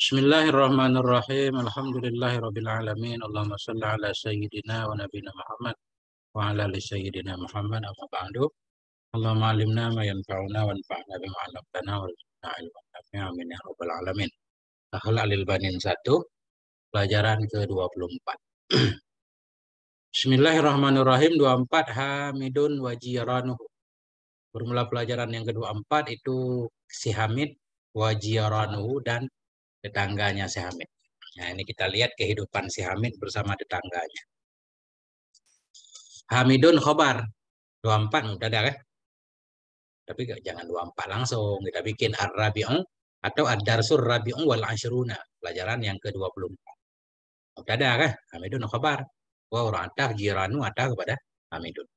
Bismillahirrahmanirrahim. Alhamdulillahi alamin. Allahumma salli ala sayyidina wa nabiyina Muhammad wa ala ali sayyidina Muhammad amma ba'du. Allahumma alimna ma yanfa'una wa anfa'na bima 'allamtana wa zidna ilman nafi'a amin ya rabbal alamin. Akhlaq lil banin 1 pelajaran ke-24. Bismillahirrahmanirrahim 24 Hamidun wajiranuhu. Bermula pelajaran yang ke empat itu si Hamid wajiranuhu dan tetangganya si Hamid. Nah, ini kita lihat kehidupan si Hamid bersama tetangganya. Hamidun khobar. 24 udah ada kan? Tapi jangan 24 langsung. Kita bikin Ar-Rabi'un atau Ad-Darsur Rabi'un wal Ashruna. Pelajaran yang ke-24. Udah ada kan? Hamidun khobar. Wa ura'atah jiranu atah kepada Hamidun.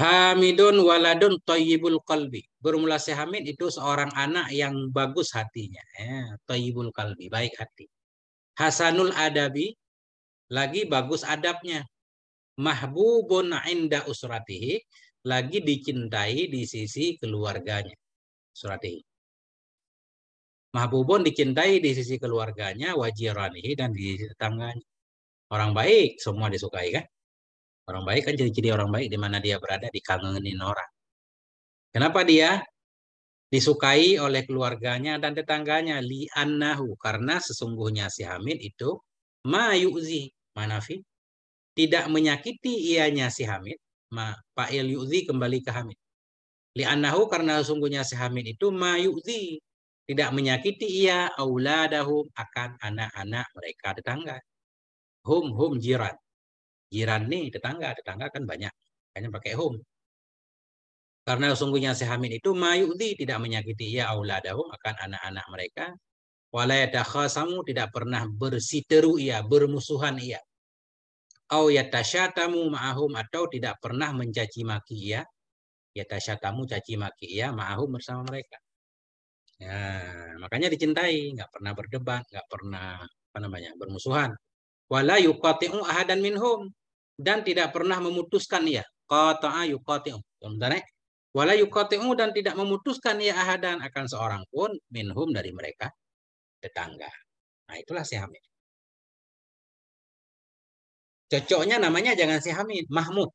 Hamidun waladun toyibul kalbi. Bermula si Hamid itu seorang anak yang bagus hatinya. Ya, toyibul kalbi, baik hati. Hasanul adabi, lagi bagus adabnya. Mahbubun inda usratihi, lagi dicintai di sisi keluarganya. Suratihi. Mahbubun dicintai di sisi keluarganya, wajiranihi, dan di tetangganya. Orang baik, semua disukai kan? Orang baik kan jadi jadi orang baik di mana dia berada di dikangenin orang. Kenapa dia disukai oleh keluarganya dan tetangganya li annahu karena sesungguhnya si Hamid itu mayuzi manafi tidak menyakiti ianya si Hamid ma fa'il yuzi kembali ke Hamid li annahu karena sesungguhnya si Hamid itu mayuzi tidak menyakiti ia auladahum akan anak-anak mereka tetangga hum hum jiran jiran nih, tetangga, tetangga kan banyak. Hanya pakai home. Karena sungguhnya sehamin itu mayudi tidak menyakiti ya auladahum akan anak-anak mereka. Walayadakhasamu tidak pernah bersiteru ia, bermusuhan ia. Au yatasyatamu ma'ahum atau tidak pernah mencaci maki ia. Yatasyatamu caci maki ia ma'ahum bersama mereka. Ya, makanya dicintai, nggak pernah berdebat, nggak pernah apa namanya bermusuhan. Wala yuqati'u ahadan minhum dan tidak pernah memutuskan ia. Qata'a yuqati'u. Bentar, eh? Wala yuqati'u dan tidak memutuskan ia ahadan akan seorang pun minhum dari mereka tetangga. Nah, itulah si Hamid. Cocoknya namanya jangan si Hamid, Mahmud.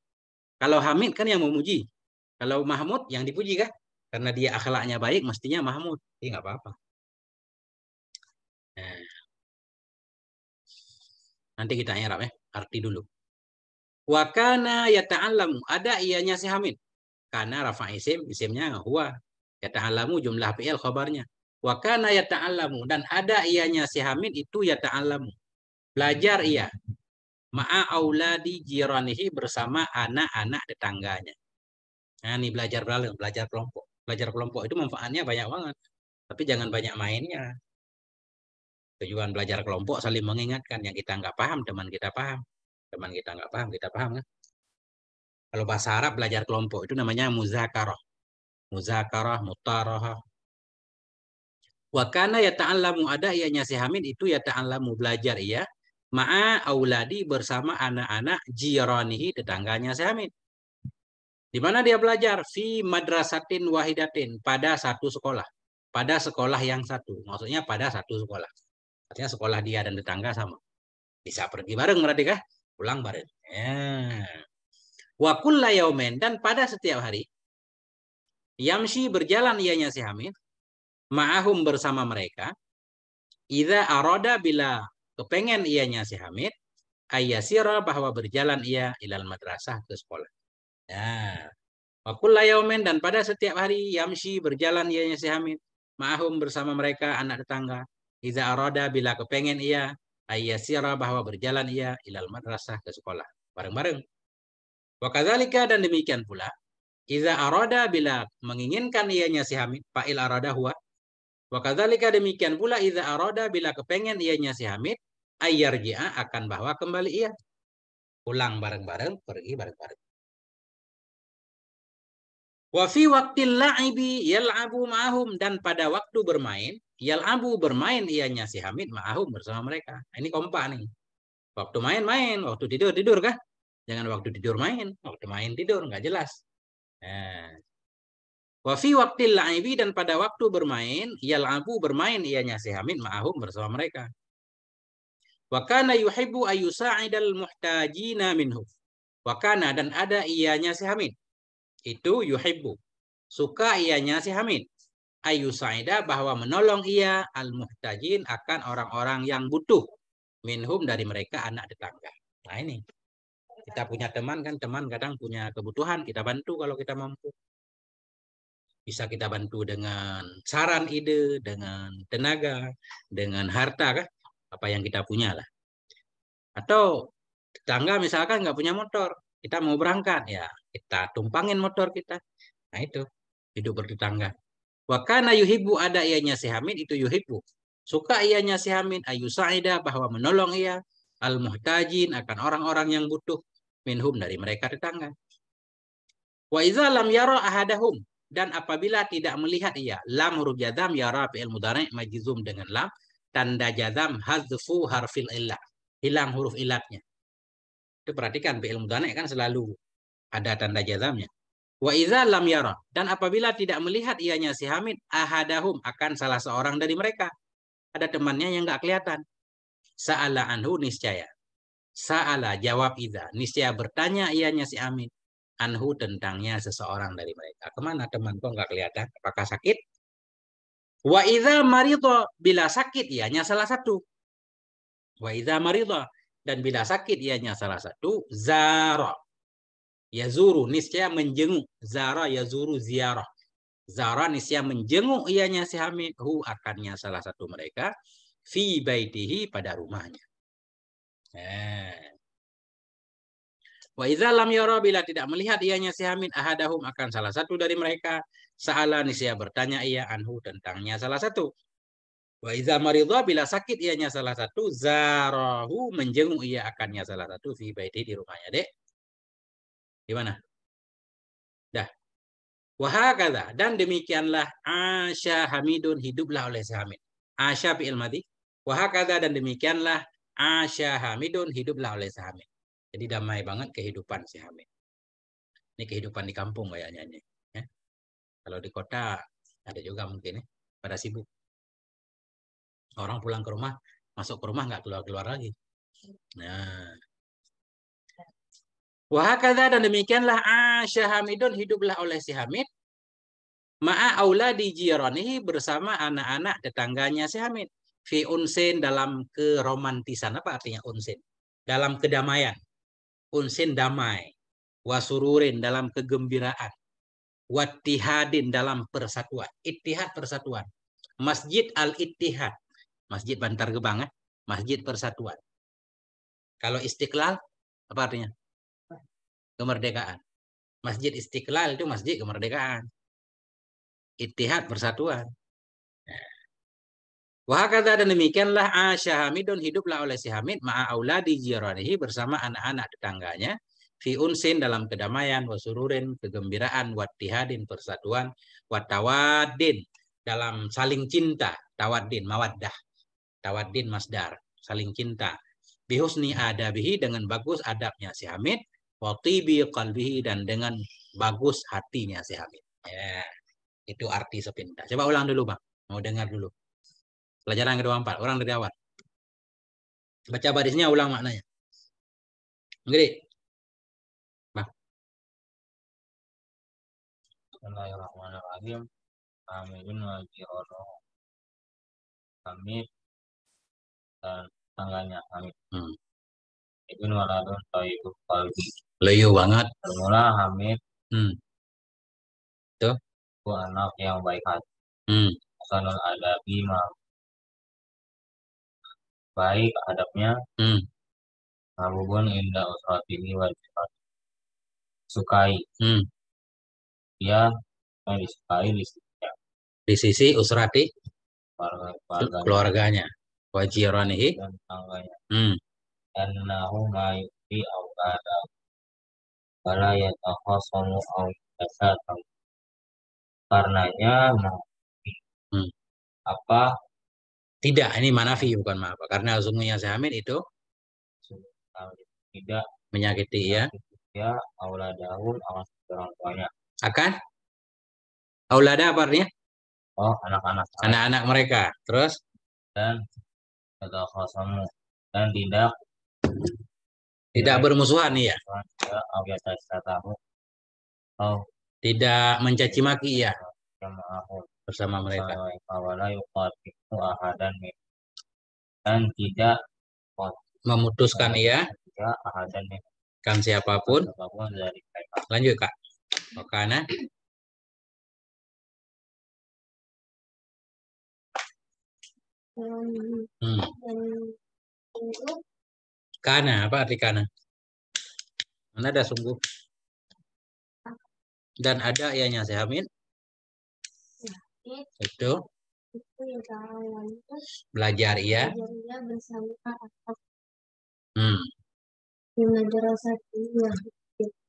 Kalau Hamid kan yang memuji. Kalau Mahmud yang dipuji kan? Karena dia akhlaknya baik, mestinya Mahmud. Ini nggak apa-apa. Nah. Nanti kita nyerap eh? ya, arti dulu. Wa kana yata'allamu. Ada ianya si Hamid. Karena rafa isim, isimnya huwa. Yata'allamu jumlah PL khabarnya. Wa kana yata'allamu. Dan ada ianya si Hamid itu yata'allamu. Belajar ia. Ma'a auladi jiranihi bersama anak-anak tetangganya. Nah, ini belajar belajar belajar kelompok. Belajar kelompok itu manfaatnya banyak banget. Tapi jangan banyak mainnya. Tujuan belajar kelompok saling mengingatkan. Yang kita nggak paham, teman kita paham teman kita nggak paham kita paham kan kalau bahasa Arab belajar kelompok itu namanya muzakarah muzakarah mutarohah Wakana ya ta'allamu ada ianya si Hamid itu ya ta'allamu belajar ya ma'a auladi bersama anak-anak jiranihi tetangganya si Hamid. Di mana dia belajar? Fi madrasatin wahidatin pada satu sekolah. Pada sekolah yang satu. Maksudnya pada satu sekolah. Artinya sekolah dia dan tetangga sama. Bisa pergi bareng berarti kah? Ulang barat. Ya. Wa dan pada setiap hari yamsi berjalan ianya si Hamid ma'ahum bersama mereka idza aroda bila kepengen ianya si Hamid ayasira bahwa berjalan ia ilal madrasah ke sekolah. Ya. Wa kulla dan pada setiap hari yamsi berjalan ianya si Hamid ma'ahum bersama mereka anak tetangga idza aroda bila kepengen ia ayasira bahwa berjalan ia ilal madrasah ke sekolah bareng-bareng. Wakadzalika dan demikian pula iza arada bila menginginkan ianya si Hamid fa'il arada huwa wakadzalika demikian pula iza arada bila kepengen ianya si Hamid ayyarji'a akan bahwa kembali ia pulang bareng-bareng pergi bareng-bareng. Wa fi waqtil la'ibi yal'abu ma'ahum dan pada waktu bermain Abu bermain ianya si Hamid ma'ahum bersama mereka. Nah, ini kompa nih. Waktu main main, waktu tidur tidur kah? Jangan waktu tidur main, waktu main tidur nggak jelas. Eh. Nah. Wafi waktu la'ibi dan pada waktu bermain, yal'abu bermain ianya si Hamid ma'ahum bersama mereka. Wakana yuhibu ayusa'idal muhtajina minhu. Wakana dan ada ianya si Hamid. Itu yuhibbu. Suka ianya si Hamid ayusaida bahwa menolong ia al-muhtajin akan orang-orang yang butuh minhum dari mereka anak tetangga. Nah ini kita punya teman kan teman kadang punya kebutuhan kita bantu kalau kita mampu. Bisa kita bantu dengan saran ide, dengan tenaga, dengan harta kan apa yang kita punya lah. Atau tetangga misalkan nggak punya motor, kita mau berangkat ya kita tumpangin motor kita. Nah itu hidup bertetangga. Wakana yuhibu ada ianya si Hamid itu yuhibu Suka ianya si Hamid ayu sa'ida bahwa menolong ia al muhtajin akan orang-orang yang butuh minhum dari mereka tetangga. Wa iza lam yara ahadahum dan apabila tidak melihat ia lam huruf jazam yara fi'il mudhari' majzum dengan lam tanda jazam hazfu harfil illah hilang huruf ilatnya. Itu perhatikan fi'il mudhari' kan selalu ada tanda jazamnya. Wa iza lam yara dan apabila tidak melihat ianya si Hamid ahadahum akan salah seorang dari mereka. Ada temannya yang nggak kelihatan. Sa'ala anhu niscaya. Sa'ala jawab iza. niscaya bertanya ianya si Hamid anhu tentangnya seseorang dari mereka. Kemana teman kok nggak kelihatan? Apakah sakit? Wa iza marito bila sakit ianya salah satu. Wa iza marito dan bila sakit ianya salah satu zara Yazuru niscaya menjenguk. Zara yazuru ziarah. Zara niscaya menjenguk ianya si Hamid. Hu akannya salah satu mereka. Fi baitihi pada rumahnya. Eh. Wa idza lam yara bila tidak melihat ianya si Hamid ahadahum akan salah satu dari mereka. Sa'ala niscaya bertanya ia anhu tentangnya salah satu. Wa idza maridha bila sakit ianya salah satu zarahu menjenguk ia akannya salah satu fi baiti di rumahnya dek. Gimana? Dah. kata Dan demikianlah Asya Hamidun hiduplah oleh si Hamid. Asya fi'il mati. Wahakadha dan demikianlah Asya Hamidun hiduplah oleh si Hamid. Jadi damai banget kehidupan si Hamid. Ini kehidupan di kampung kayaknya ini. Ya. Kalau di kota ada juga mungkin ya. Pada sibuk. Orang pulang ke rumah, masuk ke rumah nggak keluar-keluar lagi. Nah, Wahakadha dan demikianlah Asya Hamidun hiduplah oleh si Hamid. Ma'a di jironihi bersama anak-anak tetangganya si Hamid. Fi unsin dalam keromantisan. Apa artinya unsin? Dalam kedamaian. Unsin damai. Wasururin dalam kegembiraan. Wattihadin dalam persatuan. Ittihad persatuan. Masjid al-Ittihad. Masjid Bantar Gebang. Eh? Masjid persatuan. Kalau istiqlal, apa artinya? kemerdekaan. Masjid Istiqlal itu masjid kemerdekaan. Ittihad persatuan. Ya. Wah kata dan demikianlah Aisyah Hamidun hiduplah oleh si Hamid ma'a auladi jiranihi bersama anak-anak tetangganya fi unsin dalam kedamaian wasururin kegembiraan watihadin persatuan watawadin dalam saling cinta tawadin mawaddah tawadin masdar saling cinta bihusni bihi dengan bagus adabnya si Hamid watibi qalbihi dan dengan bagus hatinya si Hamid. Ya, itu arti sepintas. Coba ulang dulu bang, mau dengar dulu. Pelajaran kedua empat, orang dari awal. Baca barisnya, ulang maknanya. Ngeri. Bang. Bismillahirrahmanirrahim. Amin wa amin. dan tangganya Hamid. Hmm. Ibn Waladun Tayyib Qalbi. Loyo banget. Mula Hamid Hmm. Itu. Ku anak yang baik hati. Hmm. Hasanul adabi ma baik adabnya. Hmm. Mabubun indah usratini wajibat. Sukai. Hmm. Ya, yang disukai di sisinya. Di sisi usrati keluarga, keluarganya. keluarganya. Wajiranihi dan tangganya. Hmm. Dan nahu mayuti awgadahu wala yatakhasanu au yatasakalu karenanya hmm. apa tidak ini manafi bukan maaf karena saya amin itu tidak menyakiti ya ya auladahu awas orang tuanya akan aulada apa artinya oh anak-anak anak-anak mereka terus dan kata dan tidak tidak ya. bermusuhan iya. ya. Oh. Tidak mencaci maki ya. Bersama mereka. Ya. Dan tidak memutuskan iya. ya kan siapapun. Lanjut kak. Makanya. Hmm. hmm. hmm. Kana, apa arti kana? Mana ada sungguh. Dan ada ianya saya amin. Ya, Itu. Belajar iya. Hmm.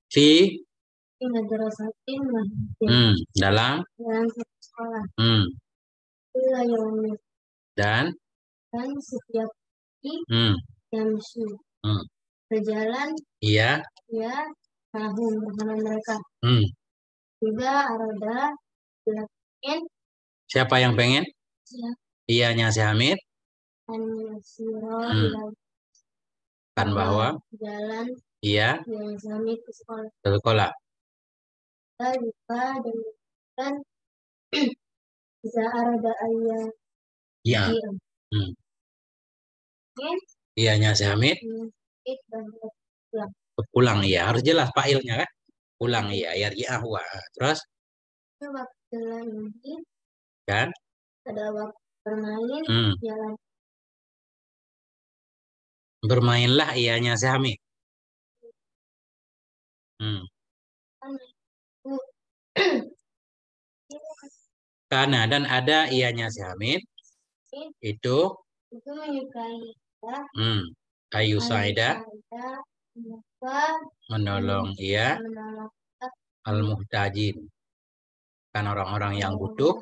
Fi. Hmm. Dalam. Dalam sekolah. Hmm. Dan. Dan setiap. hari. Hmm dan Hmm. Berjalan. Iya. Iya. Tahu makanan mereka. Hmm. Juga Aroda pengen. Siapa yang pengen? Iya. Iya, Nyasi Hamid. Dan hmm. Kan bahwa. Jalan. Iya. Nyasi Hamid ke sekolah. Ke sekolah. Kita juga dengan bisa Aroda ayah. Iya. iya. Hmm. Mungkin Ianya si Hamid. Hmm. Pulang ya, harus jelas pak ilnya kan? Pulang iya, ya, ya ahwa Terus? Kan? Ada waktu bermain, hmm. jalan. Ya. Bermainlah ianya si Hamid. Hmm. Karena dan ada ianya si Hamid iya. itu, itu menyukai Hmm. Ayu Saida menolong ia al muhtajin kan orang-orang yang butuh.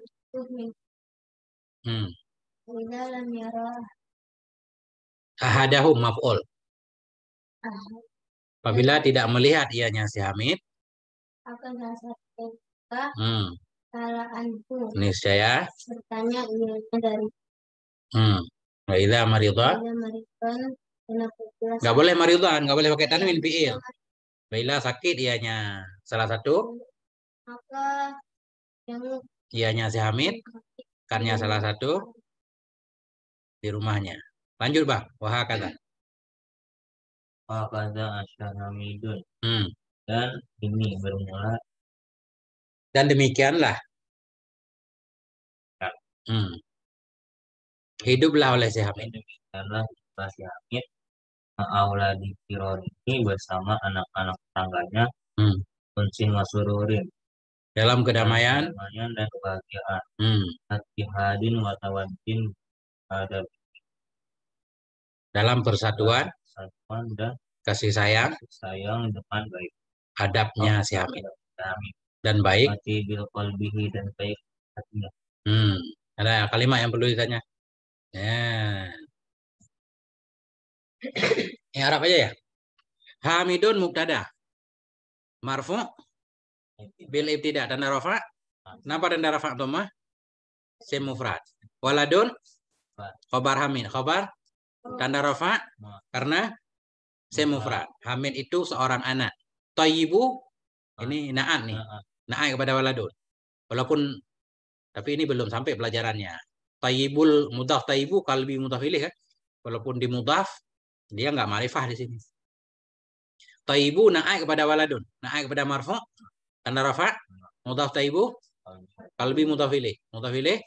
Hmm. Ya Ahadahu maf'ul. Apabila tidak melihat ianya si Hamid. Akan hmm. rasa Niscaya. Bertanya dari. Hmm. Wa idza marida. Enggak boleh maridha, enggak boleh pakai tanwin fi'il. Baila sakit ianya. Salah satu maka yang ianya si Hamid karnya salah satu di rumahnya. Lanjut, Bah. Wah, kata. Wah, kata Hamidun. Hmm. Dan ini bermula dan demikianlah. Ya. Hmm. Hiduplah oleh si Hamid. Hiduplah oleh si Hamid. Aula di ini bersama anak-anak tangganya hmm. Unsin Wasururin. Dalam kedamaian, dalam kedamaian dan kebahagiaan. Hmm. Hati hadin watawajin ada dalam persatuan, persatuan dan kasih sayang, kasih sayang depan baik. Adabnya oh, si Hamid. Dan baik. Hati bil dan baik hatinya. Hmm. Ada kalimat yang perlu ditanya? Nah. Yang Arab aja ya. Hamidun mubtada. Marfu bil ibtida tanda rafa. Kenapa tanda rafa dhamma? Sim mufrad. Waladun khobar hamid. Khobar tanda rafa karena sim mufrad. Hamid itu seorang anak. Toyibu ini na'an nih. Na'an kepada waladun. Walaupun tapi ini belum sampai pelajarannya. Tayibul mudaf tayibu kalbi mudaf ilih kan. Ya. Walaupun di mudaf dia nggak marifah di sini. Tayibu, naik kepada waladun, naik kepada marfu, tanda rafa, mudaf tayibu, kalbi mudaf ilih, mudaf ilih,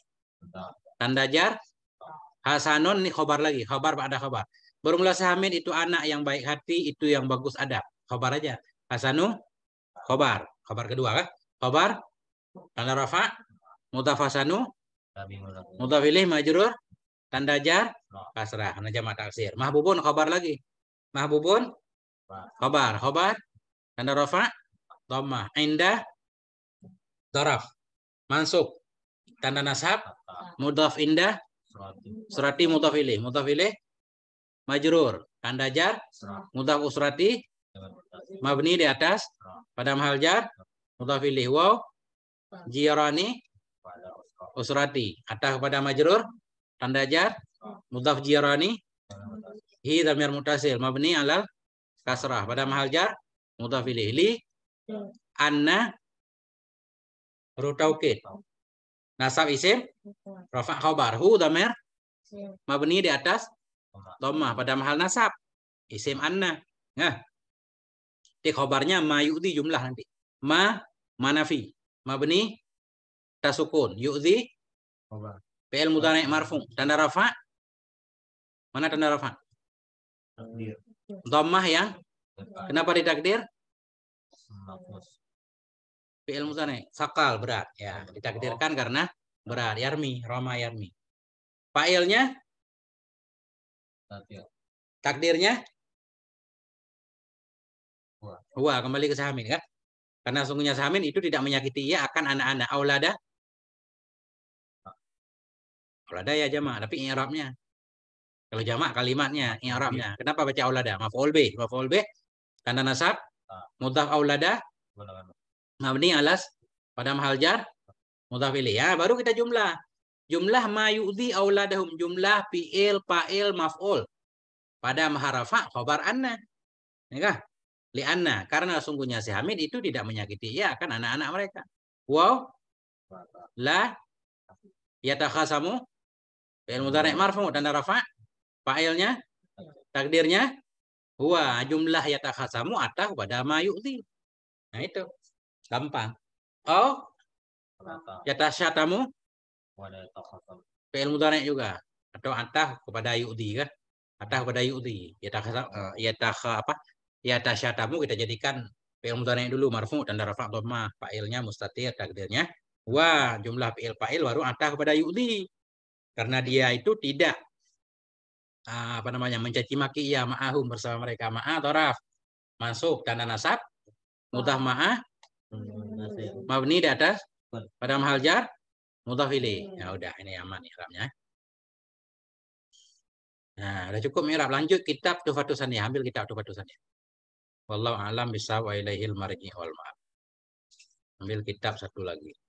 tanda jar, hasanun ini khobar lagi, khobar ada khobar. Bermula sehamin itu anak yang baik hati, itu yang bagus adab. Khobar aja. Hasanu, khobar. Khobar kedua kan? Khobar, tanda rafa, mudaf hasanu, Mudhaf ilaih majrur tanda jar kasrah karena jamak taksir. Mahbubun khobar lagi. Mahbubun khobar. Khobar tanda rofa dhammah. Indah doraf. Mansuk tanda nasab mudaf indah surati mudhaf ilaih. Mudhaf majrur tanda jar mudhaf usrati mabni di atas pada mahal jar wow, ilaih waw usrati. Atah kepada majrur, tanda jar, mudhaf jirani, hi damir mutasil, mabni alal kasrah. Pada mahal jar, mudhaf ilih Li, anna, huruf Nasab isim, rafa khabar Hu damir, mabni di atas, domah. Pada mahal nasab, isim anna. Nah, di khabarnya mayuti jumlah nanti. Ma, manafi. Mabni kasukun. Yu'zi fi'il mudhari marfu. Tanda rafa? Mana tanda rafa? Dhammah yang kenapa ditakdir? Fi'il mudhari sakal berat ya, ditakdirkan karena berat yarmi, rama yarmi. Fa'ilnya? Takdirnya? Wah, kembali ke Sahamin kan? Karena sungguhnya Sahamin itu tidak menyakiti ia akan anak-anak aulada Aulada ya jamak, tapi i'rabnya. Kalau jamak kalimatnya, i'rabnya. Iya. Kenapa baca aulada? Maf'ul bih, maf'ul bih tanda nasab, ah. mudhaf aulada mabni alas pada mahal jar mudhaf ilaih. Ya, baru kita jumlah. Jumlah ma yu'dhi auladahum, jumlah fi'il, fa'il, maf'ul. Pada maharafa khabar anna. Ya li anna karena sungguhnya si Hamid itu tidak menyakiti ya kan anak-anak mereka. Wow. La yatakhasamu Fi'il mudhari' marfu dan rafa. Fa'ilnya takdirnya huwa jumlah yatakhasamu atah pada ma yu'ti. Nah itu. Gampang. Oh. Yatasyatamu fi'il mudhari' juga atau atah kepada yu'ti kan? Atah kepada yu'ti. Yatakhasam eh, yatakh apa? Yatasyatamu kita jadikan fi'il mudhari' dulu marfu dan rafa dhamma. Fa'ilnya mustatir takdirnya wa jumlah fi'il fa'il waru atah kepada yu'ti karena dia itu tidak ah, apa namanya mencaci maki ya ma'ahum bersama mereka ma'ah toraf masuk tanda nasab mutah ma'ah mabni di atas pada mahal jar mutafili ya udah ini aman ihramnya nah udah cukup mirab lanjut kitab tufatusan ya ambil kitab tufatusan ya wallahu alam bisa wa ilaihil marji wal ambil kitab satu lagi